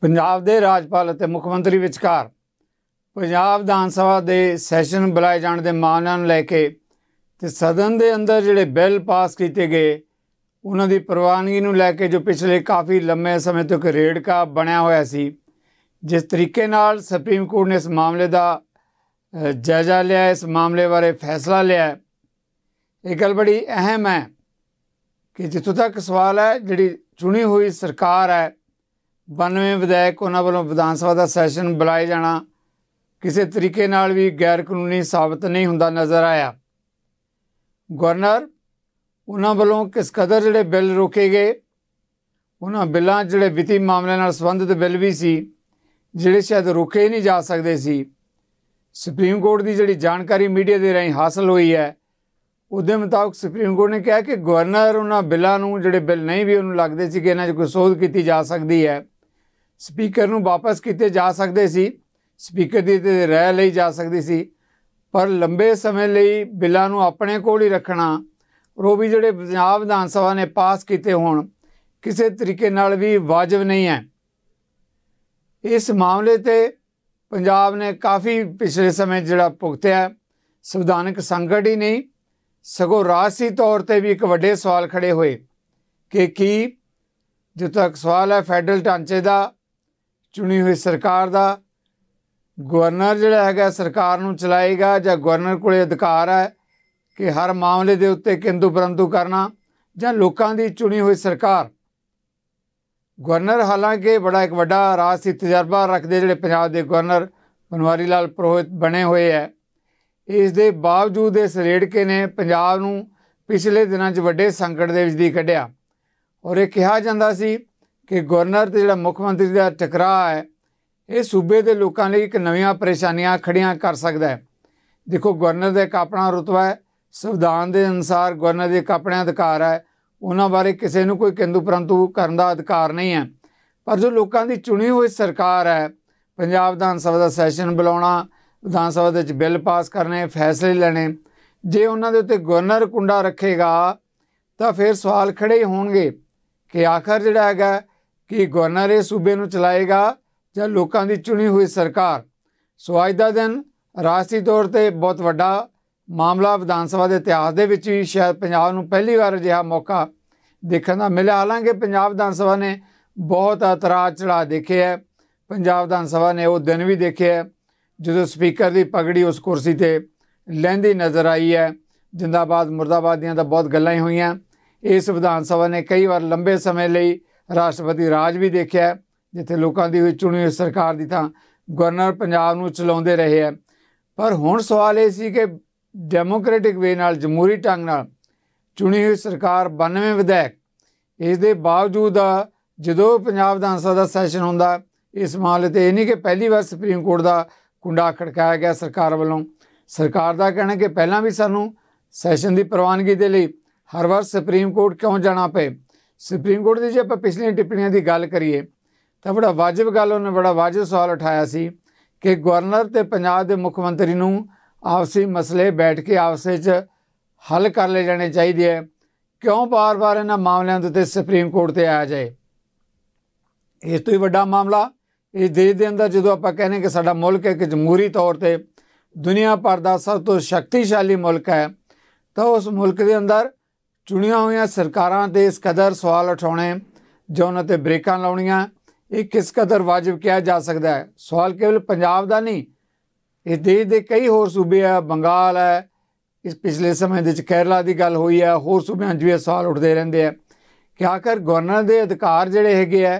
ਪੰਜਾਬ ਦੇ ਰਾਜਪਾਲ ਅਤੇ ਮੁੱਖ ਮੰਤਰੀ ਵਿਚਕਾਰ ਪੰਜਾਬ ਵਿਧਾਨ ਸਭਾ ਦੇ ਸੈਸ਼ਨ ਬੁਲਾਏ ਜਾਣ ਦੇ ਮਾਮਲਿਆਂ ਨੂੰ ਲੈ ਕੇ ਤੇ ਸਦਨ ਦੇ ਅੰਦਰ ਜਿਹੜੇ ਬਿੱਲ ਪਾਸ ਕੀਤੇ ਗਏ ਉਹਨਾਂ ਦੀ ਪ੍ਰਵਾਨਗੀ ਨੂੰ ਲੈ ਕੇ ਜੋ ਪਿਛਲੇ ਕਾਫੀ ਲੰਮੇ ਸਮੇਂ ਤੋਂ ਇੱਕ ਰੇੜਕਾ ਬਣਿਆ ਹੋਇਆ ਸੀ ਜਿਸ ਤਰੀਕੇ ਨਾਲ ਸੁਪਰੀਮ ਕੋਰਟ ਨੇ ਇਸ ਮਾਮਲੇ ਦਾ ਜਾਇਜ਼ਾ ਲਿਆ ਇਸ ਮਾਮਲੇ ਬਾਰੇ ਫੈਸਲਾ ਲਿਆ ਇਹ ਗੱਲ ਬੜੀ ਅਹਿਮ ਹੈ ਕਿ ਜਿੱਥੋਂ ਤੱਕ ਸਵਾਲ ਹੈ ਜਿਹੜੀ ਚੁਣੀ ਹੋਈ ਸਰਕਾਰ ਹੈ 92 ਵਿਧਾਇਕ ਉਹਨਾਂ ਵੱਲੋਂ ਵਿਧਾਨ ਸਭਾ ਦਾ ਸੈਸ਼ਨ ਬੁਲਾਏ ਜਾਣਾ ਕਿਸੇ ਤਰੀਕੇ ਨਾਲ ਵੀ ਗੈਰ ਕਾਨੂੰਨੀ ਸਾਬਤ ਨਹੀਂ ਹੁੰਦਾ ਨਜ਼ਰ ਆਇਆ ਗਵਰਨਰ ਉਹਨਾਂ ਵੱਲੋਂ ਕਿਸ ਕਦਰ ਜਿਹੜੇ ਬਿੱਲ ਰੋਕੇ ਗਏ ਉਹਨਾਂ ਬਿੱਲਾਂ ਜਿਹੜੇ ਵਿਤੀ ਮਾਮਲੇ ਨਾਲ ਸੰਬੰਧਿਤ ਬਿੱਲ ਵੀ ਸੀ ਜਿਹੜੇ ਸ਼ਾਇਦ ਰੋਕੇ ਹੀ ਨਹੀਂ ਜਾ ਸਕਦੇ ਸੀ ਸੁਪਰੀਮ ਕੋਰਟ ਦੀ ਜਿਹੜੀ ਜਾਣਕਾਰੀ ਮੀਡੀਆ ਦੇ ਰਾਹੀਂ ਹਾਸਲ ਹੋਈ ਹੈ ਉਹਦੇ ਮੁਤਾਬਕ ਸੁਪਰੀਮ ਕੋਰਟ ਨੇ ਕਿਹਾ ਕਿ ਗਵਰਨਰ ਉਹਨਾਂ ਬਿੱਲਾਂ ਨੂੰ ਜਿਹੜੇ ਬਿੱਲ ਨਹੀਂ ਵੀ ਉਹਨੂੰ ਲੱਗਦੇ ਸੀ ਕਿ ਇਹਨਾਂ 'ਚ ਕੋਈ ਸੋਧ ਕੀਤੀ ਜਾ ਸਕਦੀ ਹੈ ਸਪੀਕਰ ਨੂੰ ਵਾਪਸ ਕੀਤੇ ਜਾ ਸਕਦੇ ਸੀ ਸਪੀਕਰ ਦੀ ਤੇ ਰਹਿ ਲਈ ਜਾ ਸਕਦੀ ਸੀ ਪਰ ਲੰਬੇ ਸਮੇਂ ਲਈ ਬਿੱਲਾਂ ਨੂੰ ਆਪਣੇ ਕੋਲ ਹੀ ਰੱਖਣਾ ਉਹ ਵੀ ਜਿਹੜੇ ਪੰਜਾਬ ਵਿਧਾਨ ਸਭਾ ਨੇ ਪਾਸ ਕੀਤੇ ਹੋਣ ਕਿਸੇ ਤਰੀਕੇ ਨਾਲ ਵੀ ਵਾਜਬ ਨਹੀਂ ਹੈ ਇਸ ਮਾਮਲੇ ਤੇ ਪੰਜਾਬ ਨੇ ਕਾਫੀ ਪਿਛਲੇ ਸਮੇਂ ਜਿਹੜਾ ਭੁਗਤਿਆ ਸੰਵਿਧਾਨਕ ਸੰਕਟ ਹੀ ਨਹੀਂ ਸਗੋਂ ਰਾਸੀ ਤੌਰ ਤੇ ਵੀ ਇੱਕ ਵੱਡੇ ਸਵਾਲ ਖੜੇ ਹੋਏ ਕਿ ਕੀ ਜਿੱਤਕ ਤੱਕ ਸਵਾਲ ਹੈ ਫੈਡਰਲ ਢਾਂਚੇ ਦਾ ਚੁਣੀ ਹੋਈ ਸਰਕਾਰ ਦਾ ਗਵਰਨਰ ਜਿਹੜਾ ਹੈਗਾ ਸਰਕਾਰ ਨੂੰ ਚਲਾਏਗਾ ਜਾਂ ਗਵਰਨਰ ਕੋਲੇ ਅਧਿਕਾਰ ਹੈ ਕਿ ਹਰ ਮਾਮਲੇ ਦੇ ਉੱਤੇ ਕਿੰਦੂ ਪਰੰਤੂ ਕਰਨਾ ਜਾਂ ਲੋਕਾਂ ਦੀ ਚੁਣੀ ਹੋਈ ਸਰਕਾਰ ਗਵਰਨਰ ਹਾਲਾਂਕਿ ਬੜਾ ਇੱਕ ਵੱਡਾ ਰਾਜਸੀ ਤਜਰਬਾ ਰੱਖਦੇ ਜਿਹੜੇ ਪੰਜਾਬ ਦੇ ਗਵਰਨਰ ਬਨਵਾਰੀ ਲਾਲ ਪ੍ਰੋਹਿਤ ਬਣੇ ਹੋਏ ਹੈ ਇਸ ਦੇ ਬਾਵਜੂਦ ਇਸ ਰੇੜਕੇ ਨੇ ਪੰਜਾਬ ਨੂੰ ਪਿਛਲੇ ਦਿਨਾਂ 'ਚ ਵੱਡੇ ਸੰਕਟ ਦੇ ਵਿੱਚ ਦੀ ਕੱਢਿਆ ਔਰ ਇਹ ਕਿਹਾ ਜਾਂਦਾ ਸੀ ਕਿ ਗਵਰਨਰ ਤੇ ਜਿਹੜਾ ਮੁੱਖ ਮੰਤਰੀ ਦਾ ਟਕਰਾਅ ਹੈ ਇਹ ਸੂਬੇ ਦੇ ਲੋਕਾਂ ਲਈ ਇੱਕ ਨਵੀਆਂ ਪਰੇਸ਼ਾਨੀਆਂ ਖੜੀਆਂ ਕਰ ਸਕਦਾ ਹੈ ਦੇਖੋ ਗਵਰਨਰ ਦਾ ਇੱਕ ਆਪਣਾ ਰੁਤਬਾ ਹੈ ਸੰਵਿਧਾਨ ਦੇ ਅਨੁਸਾਰ ਗਵਰਨਰ ਦੇ ਆਪਣੇ ਅਧਿਕਾਰ ਹੈ ਉਹਨਾਂ ਬਾਰੇ ਕਿਸੇ ਨੂੰ ਕੋਈ ਕਿੰਦੂ ਪਰੰਤੂ ਕਰਨ ਦਾ ਅਧਿਕਾਰ ਨਹੀਂ ਹੈ ਪਰ ਜੋ ਲੋਕਾਂ ਦੀ ਚੁਣੀ ਹੋਈ ਸਰਕਾਰ ਹੈ ਪੰਜਾਬ ਵਿਧਾਨ ਸਭਾ ਦਾ ਸੈਸ਼ਨ ਬੁਲਾਉਣਾ ਵਿਧਾਨ ਸਭਾ ਦੇ ਵਿੱਚ ਬਿੱਲ ਪਾਸ ਕਰਨੇ ਫੈਸਲੇ ਲੈਣੇ ਜੇ ਉਹਨਾਂ ਦੇ ਉੱਤੇ ਗਵਰਨਰ ਕੁੰਡਾ ਰੱਖੇਗਾ ਤਾਂ ਫਿਰ ਸਵਾਲ ਖੜੇ ਹੋਣਗੇ ਕਿ ਆਖਰ ਜਿਹੜਾ ਹੈਗਾ ਕਿ ਗਵਰਨਰ ਇਹ ਸੂਬੇ ਨੂੰ ਚਲਾਏਗਾ ਜਾਂ ਲੋਕਾਂ ਦੀ ਚੁਣੀ ਹੋਈ ਸਰਕਾਰ ਸੋ ਅੱਜ ਦਾ ਦਿਨ ਰਾਸ਼ਟਰੀ ਤੌਰ ਤੇ ਬਹੁਤ ਵੱਡਾ ਮਾਮਲਾ ਵਿਧਾਨ ਸਭਾ ਦੇ ਇਤਿਹਾਸ ਦੇ ਵਿੱਚ ਵੀ ਸ਼ਾਇਦ ਪੰਜਾਬ ਨੂੰ ਪਹਿਲੀ ਵਾਰ ਅਜਿਹਾ ਮੌਕਾ ਦੇਖਣ ਦਾ ਮਿਲਿਆ ਹਾਲਾਂਕਿ ਪੰਜਾਬ ਵਿਧਾਨ ਸਭਾ ਨੇ ਬਹੁਤ ਇਤਰਾਜ਼ ਚੜਾ ਦੇਖਿਆ ਪੰਜਾਬ ਵਿਧਾਨ ਸਭਾ ਨੇ ਉਹ ਦਿਨ ਵੀ ਦੇਖਿਆ ਜਦੋਂ ਸਪੀਕਰ ਦੀ ਪਗੜੀ ਉਸ ਕੁਰਸੀ ਤੇ ਲੈਂਦੀ ਨਜ਼ਰ ਆਈ ਹੈ ਜਿੰਦਾਬਾਦ ਮਰਦਾਬਾਦ ਦੀਆਂ ਤਾਂ ਬਹੁਤ ਗੱਲਾਂ ਹੀ ਹੋਈਆਂ ਇਸ ਵਿਧਾਨ ਸਭਾ ਨੇ ਕਈ ਵਾਰ ਲੰਬੇ ਸਮੇਂ ਲਈ ਰਾਸ਼ਟਰਪਤੀ ਰਾਜ ਵੀ ਦੇਖਿਆ ਜਿੱਥੇ ਲੋਕਾਂ ਦੀ ਹੋਈ ਚੁਣੀ ਹੋਈ ਸਰਕਾਰ ਦੀ ਤਾਂ ਗਵਰਨਰ ਪੰਜਾਬ ਨੂੰ ਚਲਾਉਂਦੇ ਰਹੇ ਹੈ ਪਰ ਹੁਣ ਸਵਾਲ ਇਹ ਸੀ ਕਿ ਡੈਮੋਕ੍ਰੈਟਿਕ ਵੇ ਨਾਲ ਜਮਹੂਰੀ ਢੰਗ ਨਾਲ ਚੁਣੀ ਹੋਈ ਸਰਕਾਰ 92 ਵਿਧਾਇਕ ਇਸ ਦੇ ਬਾਵਜੂਦ ਜਦੋਂ ਪੰਜਾਬ ਵਿਧਾਨ ਸਭਾ ਦਾ ਸੈਸ਼ਨ ਹੁੰਦਾ ਇਸ ਮਾਮਲੇ ਤੇ ਇਹ ਨਹੀਂ ਕਿ ਪਹਿਲੀ ਵਾਰ ਸੁਪਰੀਮ ਕੋਰਟ ਦਾ ਕੁੰਡਾ ਖੜਕਾਇਆ ਗਿਆ ਸਰਕਾਰ ਵੱਲੋਂ ਸਰਕਾਰ ਦਾ ਕਹਿਣਾ ਕਿ ਪਹਿਲਾਂ ਵੀ ਸਾਨੂੰ ਸੈਸ਼ਨ ਦੀ ਪ੍ਰਵਾਨਗੀ ਦੇ ਲਈ ਹਰ ਵਾਰ ਸੁਪਰੀਮ ਕੋਰਟ ਕਿਉਂ ਜਾਣਾ ਪਏ ਸੁਪਰੀਮ ਕੋਰਟ ਦੀ ਜੇ ਆਪਾਂ ਪਿਛਲੀਆਂ ਟਿੱਪਣੀਆਂ ਦੀ ਗੱਲ ਕਰੀਏ ਤਾਂ ਬੜਾ ਵਾਜਬ ਗੱਲ ਉਹਨੇ ਬੜਾ ਵਾਜਬ ਸਵਾਲ ਉਠਾਇਆ ਸੀ ਕਿ ਗਵਰਨਰ ਤੇ ਪੰਜਾਬ ਦੇ ਮੁੱਖ ਮੰਤਰੀ ਨੂੰ ਆਪਸੀ ਮਸਲੇ ਬੈਠ ਕੇ ਆਪਸੇ ਚ ਹੱਲ ਕਰ ਲੈ ਜਾਣੇ ਚਾਹੀਦੇ ਹੈ ਕਿਉਂ ਬਾਰ-ਬਾਰ ਇਹਨਾਂ ਮਾਮਲਿਆਂ ਦੇ ਉੱਤੇ ਸੁਪਰੀਮ ਕੋਰਟ ਤੇ ਆਇਆ ਜਾਏ ਇਸ ਤੋਂ ਹੀ ਵੱਡਾ ਮਾਮਲਾ ਇਹ ਦੇਸ਼ ਦੇ ਅੰਦਰ ਜਦੋਂ ਆਪਾਂ ਕਹਿੰਦੇ ਕਿ ਸਾਡਾ ਮੁਲਕ ਇੱਕ ਜਮਹੂਰੀ ਤੌਰ ਤੇ ਦੁਨੀਆ ਭਰ ਦਾ ਸਭ ਤੋਂ ਸ਼ਕਤੀਸ਼ਾਲੀ ਮੁਲਕ ਹੈ ਤਾਂ ਉਸ ਮੁਲਕ ਦੇ ਅੰਦਰ ਚੁਣੀਆਂ ਹੋਈਆਂ ਸਰਕਾਰਾਂ ਦੇ ਇਸ ਕਦਰ ਸਵਾਲ ਉਠਾਉਣੇ ਜੋ ਉਹਨਾਂ ਤੇ ਬ੍ਰੇਕਾਂ ਲਾਉਣੀਆਂ ਇਹ ਕਿਸ ਕਦਰ ਵਾਜਬ ਕਿਹਾ ਜਾ ਸਕਦਾ ਹੈ ਸਵਾਲ ਕੇਵਲ ਪੰਜਾਬ ਦਾ ਨਹੀਂ ਇਹ ਦੇਸ਼ ਦੇ ਕਈ ਹੋਰ ਸੂਬੇ ਆ ਬੰਗਾਲ ਹੈ ਇਸ ਪਿਛਲੇ ਸਮੇਂ ਦੇ ਵਿੱਚ ਕੇਰਲਾ ਦੀ ਗੱਲ ਹੋਈ ਹੈ ਹੋਰ ਸੂਬਿਆਂ ਜਿਵੇਂ ਸਵਾਲ ਉੱਠਦੇ ਰਹਿੰਦੇ ਆ ਕਿ ਆਖਰ ਗਵਰਨਰ ਦੇ ਅਧਿਕਾਰ ਜਿਹੜੇ ਹੈਗੇ ਆ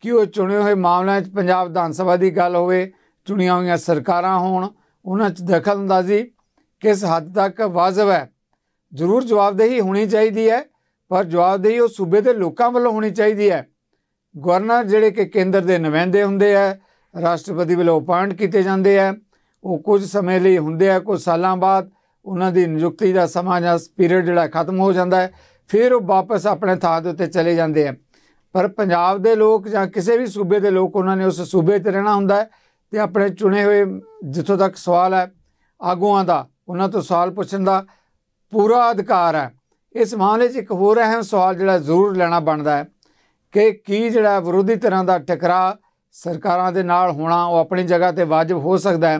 ਕਿ ਉਹ ਚੁਣੇ ਹੋਏ ਮਾਮਲਿਆਂ 'ਚ ਪੰਜਾਬ ਵਿਧਾਨ ਸਭਾ ਦੀ ਗੱਲ ਹੋਵੇ ਚੁਣੀਆਂ ਹੋਈਆਂ ਸਰਕਾਰਾਂ ਹੋਣ ਉਹਨਾਂ 'ਚ ਦਖਲ ਅੰਦਾਜ਼ੀ ਕਿਸ ਹੱਦ ਤੱਕ ਵਾਜਬ ਹੈ ਜ਼ਰੂਰ ਜਵਾਬਦੇਹੀ ਹੋਣੀ ਚਾਹੀਦੀ ਹੈ ਪਰ ਜਵਾਬਦੇਹੀ ਉਹ ਸੂਬੇ ਦੇ ਲੋਕਾਂ ਵੱਲੋਂ ਹੋਣੀ ਚਾਹੀਦੀ ਹੈ ਗਵਰਨਰ ਜਿਹੜੇ ਕਿ ਕੇਂਦਰ ਦੇ ਨੁਮਾਇੰਦੇ ਹੁੰਦੇ ਆ ਰਾਸ਼ਟਰਪਤੀ ਵੱਲੋਂ ਅਪਾਇੰਟ ਕੀਤੇ ਜਾਂਦੇ ਆ ਉਹ ਕੁਝ ਸਮੇਂ ਲਈ ਹੁੰਦੇ ਆ ਕੁਝ ਸਾਲਾਂ ਬਾਅਦ ਉਹਨਾਂ ਦੀ ਨਿਯੁਕਤੀ ਦਾ ਸਮਾਂ ਜਾਂ ਪੀਰੀਅਡ ਜਿਹੜਾ ਖਤਮ ਹੋ ਜਾਂਦਾ ਹੈ ਫਿਰ ਉਹ ਵਾਪਸ ਆਪਣੇ ਥਾਂ ਦੇ ਉੱਤੇ ਚਲੇ ਜਾਂਦੇ ਆ ਪਰ ਪੰਜਾਬ ਦੇ ਲੋਕ ਜਾਂ ਕਿਸੇ ਵੀ ਸੂਬੇ ਦੇ ਲੋਕ ਉਹਨਾਂ ਨੇ ਉਸ ਸੂਬੇ 'ਚ ਰਹਿਣਾ ਹੁੰਦਾ ਹੈ ਤੇ ਆਪਣੇ ਚੁਣੇ ਹੋਏ ਜਿੱਥੋਂ ਤੱਕ ਸਵਾਲ ਹੈ ਆਗੂਆਂ ਦਾ ਉਹਨਾਂ ਤੋਂ ਸਵਾਲ ਪੁੱਛਣ ਦਾ ਪੂਰਾ ਅਧਿਕਾਰ ਹੈ ਇਸ ਮਾਮਲੇ 'ਚ ਇੱਕ ਹੋਰ ਅਹਿਮ ਸਵਾਲ ਜਿਹੜਾ ਜ਼ਰੂਰ ਲੈਣਾ ਬਣਦਾ ਹੈ ਕਿ ਕੀ ਜਿਹੜਾ ਵਿਰੋਧੀ ਧਿਰਾਂ ਦਾ ਟਕਰਾ ਸਰਕਾਰਾਂ ਦੇ ਨਾਲ ਹੋਣਾ ਉਹ ਆਪਣੀ ਜਗ੍ਹਾ ਤੇ ਵਾਜਬ ਹੋ ਸਕਦਾ ਹੈ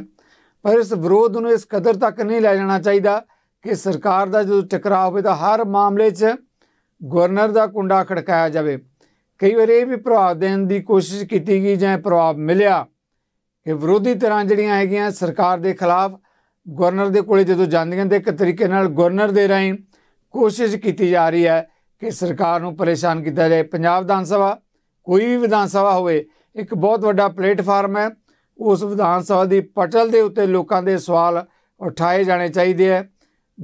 ਪਰ ਇਸ ਵਿਰੋਧ ਨੂੰ ਇਸ ਕਦਰ ਤੱਕ ਨਹੀਂ ਲੈ ਜਾਣਾ ਚਾਹੀਦਾ ਕਿ ਸਰਕਾਰ ਦਾ ਜਦੋਂ ਟਕਰਾ ਹੋਵੇ ਤਾਂ ਹਰ ਮਾਮਲੇ 'ਚ ਗਵਰਨਰ ਦਾ ਕੁੰਡਾ ਖੜਕਾਇਆ ਜਾਵੇ ਕਈ ਵਾਰ ਇਹ ਵੀ ਪ੍ਰਭਾਵ ਦੇਣ ਦੀ ਕੋਸ਼ਿਸ਼ ਕੀਤੀ ਗਈ ਜਾਂ ਪ੍ਰਭਾਵ ਮਿਲਿਆ ਕਿ ਵਿਰੋਧੀ ਧਿਰਾਂ ਜਿਹੜੀਆਂ ਹੈਗੀਆਂ ਸਰਕਾਰ ਦੇ ਖਿਲਾਫ ਗਵਰਨਰ ਦੇ ਕੋਲੇ ਜਦੋਂ ਜਾਂਦੀਆਂ ਤੇ ਇੱਕ ਤਰੀਕੇ ਨਾਲ ਗਵਰਨਰ ਦੇ ਰਾਹੀਂ ਕੋਸ਼ਿਸ਼ ਕੀਤੀ ਜਾ ਰਹੀ ਹੈ ਕਿ ਸਰਕਾਰ ਨੂੰ ਪਰੇਸ਼ਾਨ ਕੀਤਾ ਜਾਏ ਪੰਜਾਬ ਵਿਧਾਨ ਸਭਾ ਕੋਈ ਵੀ ਵਿਧਾਨ ਸਭਾ ਹੋਵੇ ਇੱਕ ਬਹੁਤ ਵੱਡਾ ਪਲੇਟਫਾਰਮ ਹੈ ਉਸ ਵਿਧਾਨ ਸਭਾ ਦੀ ਪਟਲ ਦੇ ਉੱਤੇ ਲੋਕਾਂ ਦੇ ਸਵਾਲ ਉਠਾਏ ਜਾਣੇ ਚਾਹੀਦੇ ਹੈ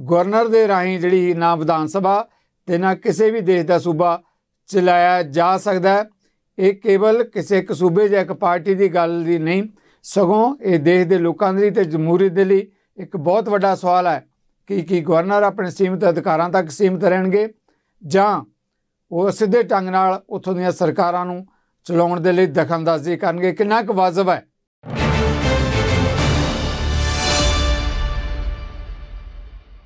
ਗਵਰਨਰ ਦੇ ਰਾਹੀਂ ਜਿਹੜੀ ਨਾ ਵਿਧਾਨ ਸਭਾ ਤੇ ਨਾ ਕਿਸੇ ਵੀ ਦੇਸ਼ ਦਾ ਸੂਬਾ ਚਲਾਇਆ ਜਾ ਸਕਦਾ ਇਹ ਕੇਵਲ ਕਿਸੇ ਇੱਕ ਸੂਬੇ ਜਾਂ ਇੱਕ ਪਾਰਟੀ ਦੀ ਗੱਲ ਦੀ ਨਹੀਂ ਸਗੋਂ ਇਹ ਦੇਸ਼ ਦੇ ਲੋਕਾਂ ਦੇ ਲਈ ਤੇ ਜਮਹੂਰੀ ਦੇ ਲਈ ਇੱਕ ਬਹੁਤ ਵੱਡਾ ਸਵਾਲ ਹੈ ਕਿ ਕੀ ਗਵਰਨਰ ਆਪਣੇ ਸੀਮਤ ਅਧਿਕਾਰਾਂ ਤੱਕ ਸੀਮਤ ਰਹਿਣਗੇ ਜਾਂ ਉਹ ਸਿੱਧੇ ਢੰਗ ਨਾਲ ਉੱਥੋਂ ਦੀਆਂ ਸਰਕਾਰਾਂ ਨੂੰ ਚਲਾਉਣ ਦੇ ਲਈ ਦਖਲਅੰਦਾਜ਼ੀ ਕਰਨਗੇ ਕਿੰਨਾ ਕੁ ਵਾਜਬ ਹੈ